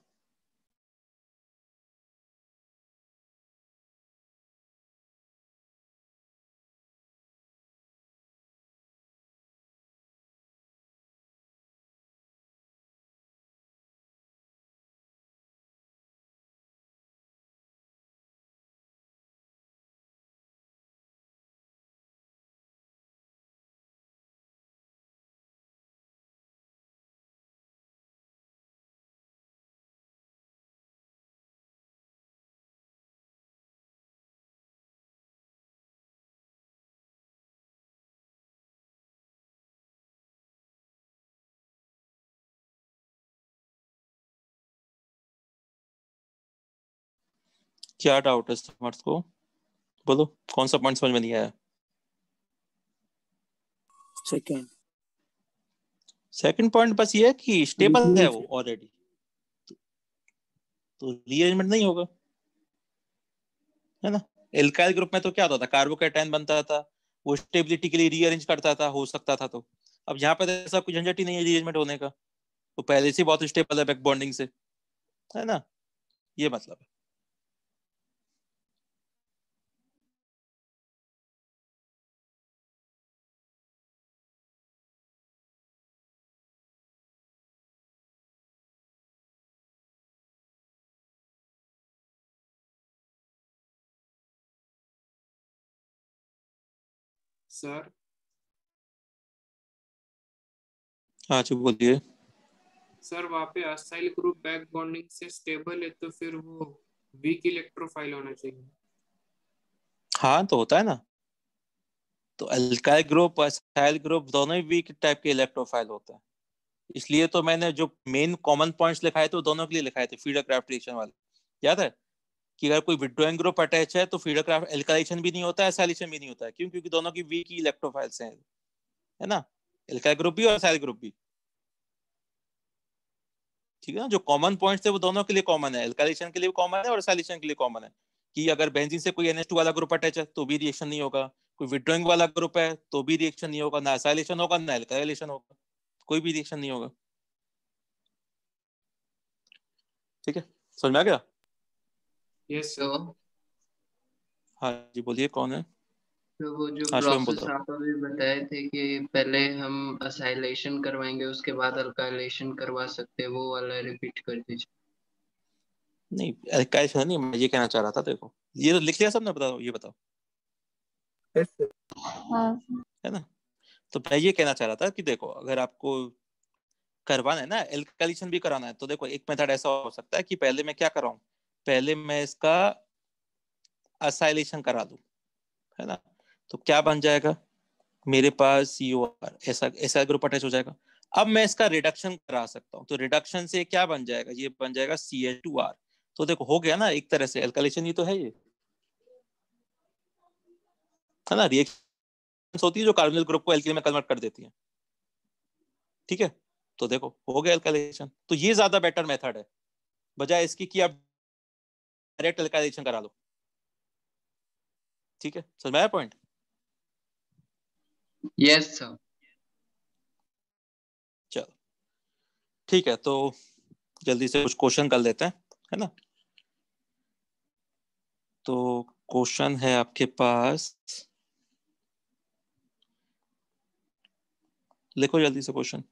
A: क्या डाउट है समर्थ को बोलो कौन सा पॉइंट समझ में नहीं आया सेकंड सेकंड पॉइंट बस ये है कि स्टेबल है वो ऑलरेडी तो रीअरेंजमेंट नहीं होगा है ना एल्काइल ग्रुप में तो क्या होता था कार्बोकेटाइन बनता था वो स्टेबिलिटी के लिए रीअरेंज करता था हो सकता था तो अब यहाँ पे तो ऐसा कुछ झंझट ही नहीं है रीअरेंजमेंट होने का तो पहले से बहुत स्टेबल है बैक बॉन्डिंग से है ना ये मतलब है सर हाँ जी बोलिए
B: सर वहाँ पे असाइल ग्रुप बैक बॉन्डिंग से स्टेबल है तो फिर वो वीक इलेक्ट्रोफाइल होना चाहिए
A: हाँ तो होता है ना तो अल्काइल ग्रुप असाइल ग्रुप दोनों ही वीक टाइप के इलेक्ट्रोफाइल होते हैं इसलिए तो मैंने जो मेन कॉमन पॉइंट्स लिखाए थे वो दोनों के लिए लिखाए थे फीडर क्राफ्ट रिएक्शन वाले याद है कि अगर कोई विड्रोइंग ग्रुप अटैच है तो फीडरक्राफ्ट एल्काइलेशन भी नहीं होता है भी नहीं होता है क्यों क्योंकि दोनों की वीक इलेक्ट्रोफाइल्स हैं है ना एल्काइल ग्रुप भी और एसाइल ग्रुप भी ठीक है ना जो कॉमन पॉइंट है वो दोनों के लिए कॉमन है एल्काइलेशन के लिए कॉमन है और एसाइलेशन के लिए कॉमन है कि अगर बेंजीन से कोई एनएच वाला ग्रुप अटैच है तो भी रिएक्शन नहीं होगा कोई विड्रोइंग वाला ग्रुप है तो भी रिएक्शन नहीं होगा ना एसाइलेशन होगा ना एल्काइलेशन होगा कोई भी रिएक्शन नहीं होगा ठीक है समझ में आ गया यस सर हाँ जी बोलिए कौन है तो वो जो प्रोसेस आप अभी बताए थे कि पहले हम असाइलेशन करवाएंगे उसके बाद अल्काइलेशन करवा सकते हैं वो वाला रिपीट कर दीजिए नहीं अल्काइलेशन नहीं मैं ये कहना चाह रहा था देखो ये तो लिख लिया सबने बताओ ये बताओ हाँ। है ना तो मैं ये कहना चाह रहा था कि देखो अगर आपको करवाना है ना एल्कालीशन भी कराना है तो देखो एक मेथड ऐसा हो सकता है कि पहले मैं क्या कराऊं पहले मैं इसका असाइलेशन करा दू है ना तो क्या बन जाएगा मेरे पास यू आर ऐसा ऐसा ग्रुप अटैच हो जाएगा अब मैं इसका रिडक्शन करा सकता हूँ तो रिडक्शन से क्या बन जाएगा ये बन जाएगा सी एच टू आर तो देखो हो गया ना एक तरह से एल्कलेशन ही तो है ये है ना रिएक्शन होती है जो कार्बोनिल ग्रुप को एल्किल में कन्वर्ट कर देती है ठीक है तो देखो हो गया एल्कलेशन तो ये ज्यादा बेटर मेथड है बजाय इसकी कि आप डायरेक्ट अल्काइलाइजेशन करा लो ठीक है समझ में आया पॉइंट यस सर चलो ठीक है तो जल्दी से कुछ क्वेश्चन कर लेते हैं है ना तो क्वेश्चन है आपके पास लिखो जल्दी से क्वेश्चन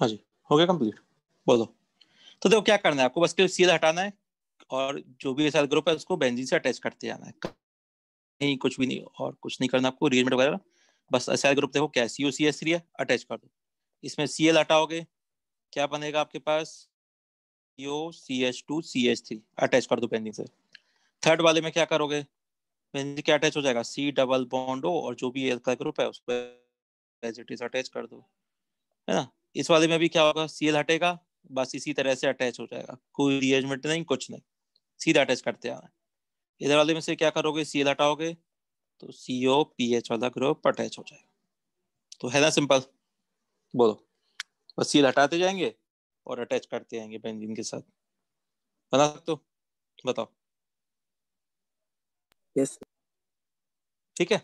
A: हाँ जी हो गया कंप्लीट बोलो तो देखो क्या करना है आपको बस के सील हटाना है और जो भी एस ग्रुप है उसको बेंजीन से अटैच करते जाना है नहीं कुछ भी नहीं और कुछ नहीं करना आपको रेजमेंट वगैरह बस एस ग्रुप देखो क्या C O C S three है अटैच कर दो इसमें सी एल हटाओगे क्या बनेगा आपके पास O C H two C H three attach कर दो बेंजीन से थर्ड वाले में क्या करोगे बेंजीन क्या अटैच हो जाएगा सी डबल बॉन्डो और जो भी एल का ग्रुप है उस पर इज अटैच कर दो है ना इस वाले में भी क्या होगा सीएल हटेगा बस इसी तरह से अटैच हो जाएगा कोई रिएजमेंट नहीं कुछ नहीं सीधा अटैच करते आना इधर वाले में से क्या करोगे सीएल हटाओगे तो सीओ एच वाला ग्रुप अटैच हो जाएगा तो है ना सिंपल बोलो बस सील हटाते जाएंगे और अटैच करते आएंगे बेंजीन के साथ बना सकते हो बताओ yes. ठीक है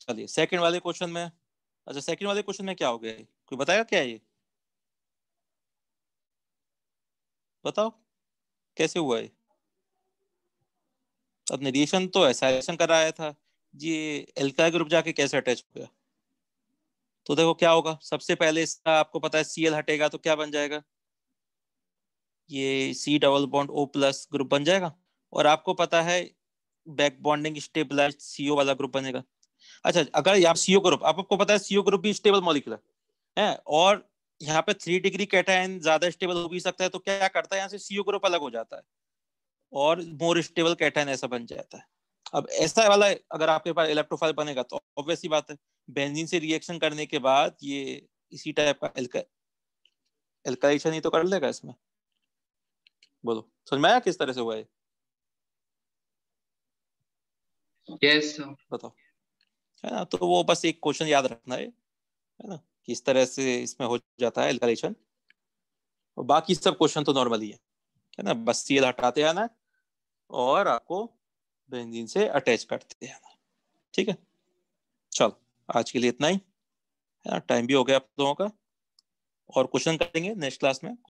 A: चलिए सेकंड वाले क्वेश्चन में अच्छा सेकंड वाले क्वेश्चन में क्या हो गया कोई बताएगा क्या ये बताओ कैसे हुआ ये अब निरीक्षण तो एसाइलेशन कराया था ये एल्काइल ग्रुप जाके कैसे अटैच हो गया तो देखो क्या होगा सबसे पहले इसका आपको पता है सीएल हटेगा तो क्या बन जाएगा ये C double bond O plus group बन जाएगा और आपको पता है बैक बॉन्डिंग स्टेबलाइज सीओ वाला ग्रुप बनेगा अच्छा अगर आप सीओ ग्रुप आप आपको पता है सीओ ग्रुप भी स्टेबल मॉलिकुलर है और यहाँ पे थ्री डिग्री कैटाइन ज्यादा स्टेबल हो भी सकता है तो क्या करता है यहाँ से सीओ ग्रुप अलग हो जाता है और मोर स्टेबल कैटाइन ऐसा बन जाता है अब ऐसा वाला अगर आपके पास इलेक्ट्रोफाइल बनेगा तो ऑब्वियस ही बात है बेंजीन से रिएक्शन करने के बाद ये इसी टाइप का एल्का एल्काइशन ही तो कर लेगा इसमें बोलो समझ में आया किस तरह से हुआ ये यस yes, बताओ है ना तो वो बस एक क्वेश्चन याद रखना है है ना कि इस तरह से इसमें हो जाता है एल्कलेशन और बाकी सब क्वेश्चन तो नॉर्मली है है ना बस सीएल हटाते आना है और आपको बेंजीन से अटैच करते आना है ठीक है चलो आज के लिए इतना ही है ना टाइम भी हो गया आप लोगों का और क्वेश्चन करेंगे नेक्स्ट क्लास में